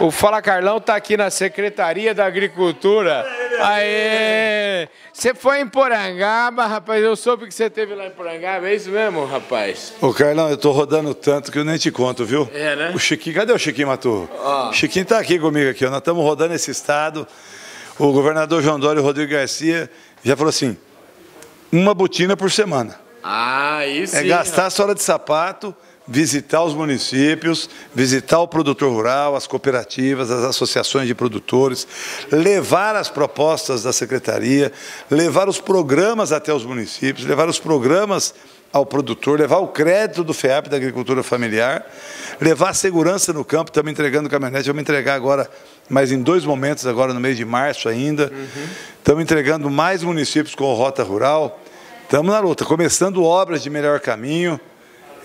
O Fala Carlão está aqui na Secretaria da Agricultura. Aê! Você foi em Porangaba, rapaz. Eu soube que você teve lá em Porangaba. É isso mesmo, rapaz? Ô, Carlão, eu tô rodando tanto que eu nem te conto, viu? É, né? O Chiquinho, cadê o Chiquinho Maturro? Ó. O Chiquinho tá aqui comigo aqui. Ó. Nós estamos rodando esse estado. O governador João Dória Rodrigo Garcia já falou assim, uma botina por semana. Ah, isso. É gastar a hora de sapato visitar os municípios, visitar o produtor rural, as cooperativas, as associações de produtores, levar as propostas da secretaria, levar os programas até os municípios, levar os programas ao produtor, levar o crédito do FEAP da agricultura familiar, levar a segurança no campo, estamos entregando caminhonete, vamos entregar agora, mas em dois momentos, agora no mês de março ainda. Uhum. Estamos entregando mais municípios com rota rural. Estamos na luta, começando obras de melhor caminho.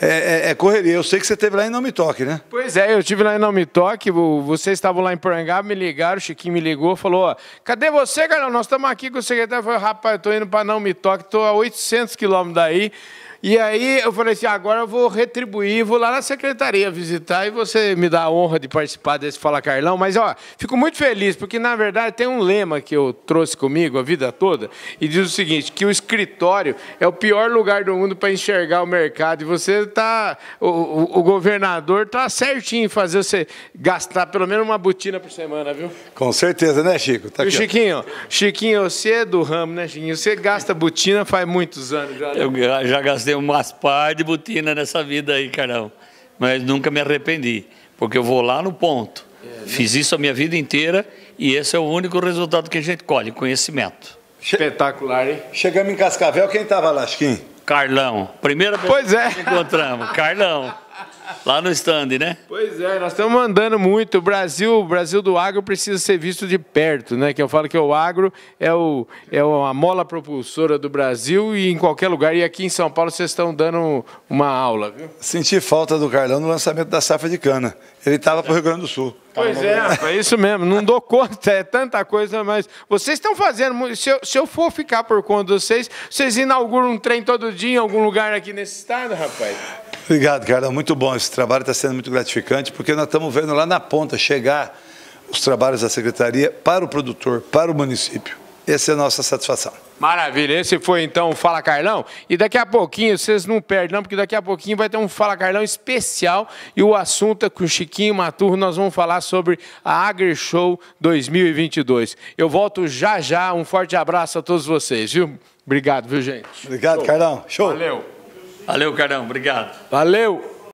É, é, é, correria. Eu sei que você esteve lá em Não Me Toque, né? Pois é, eu estive lá em Não Me Toque, vocês estavam lá em Porangaba, me ligaram, o Chiquinho me ligou, falou, ó, cadê você, galera? Nós estamos aqui com o secretário. Eu falei, rapaz, estou indo para Não Me Toque, estou a 800 quilômetros daí. E aí eu falei assim: agora eu vou retribuir, vou lá na secretaria visitar e você me dá a honra de participar desse Fala Carlão. Mas, ó, fico muito feliz, porque na verdade tem um lema que eu trouxe comigo a vida toda e diz o seguinte: que o escritório é o pior lugar do mundo para enxergar o mercado. E você tá, o, o, o governador tá certinho em fazer você gastar pelo menos uma botina por semana, viu? Com certeza, né, Chico? Tá e aqui, Chiquinho, ó. Chiquinho, você é do ramo, né, Chiquinho? Você gasta botina faz muitos anos já. Né? Eu já gastei umas par de botina nessa vida aí, Carlão. Mas nunca me arrependi, porque eu vou lá no ponto. É, Fiz né? isso a minha vida inteira e esse é o único resultado que a gente colhe, conhecimento. Espetacular, hein? Chegamos em Cascavel, quem estava lá, Chiquinho? Carlão. Primeira vez é. que encontramos, Carlão. Lá no stand, né? Pois é, nós estamos andando muito. O Brasil, o Brasil do agro precisa ser visto de perto, né? Que eu falo que o agro é, o, é a mola propulsora do Brasil e em qualquer lugar. E aqui em São Paulo vocês estão dando uma aula, viu? Senti falta do Carlão no lançamento da safra de cana. Ele estava para o Rio Grande do Sul. Tá pois é, é isso mesmo. Não dou conta, é tanta coisa, mas vocês estão fazendo. Se eu, se eu for ficar por conta de vocês, vocês inauguram um trem todo dia em algum lugar aqui nesse estado, rapaz? Obrigado, Carla. Muito bom. Esse trabalho está sendo muito gratificante, porque nós estamos vendo lá na ponta chegar os trabalhos da secretaria para o produtor, para o município. Essa é a nossa satisfação. Maravilha, esse foi então o Fala Carlão. E daqui a pouquinho, vocês não perdem, não, porque daqui a pouquinho vai ter um Fala Carlão especial. E o assunto é com o Chiquinho Maturro, nós vamos falar sobre a Agri Show 2022. Eu volto já já, um forte abraço a todos vocês, viu? Obrigado, viu, gente? Obrigado, Show. Carlão. Show. Valeu. Valeu, Carlão, obrigado. Valeu.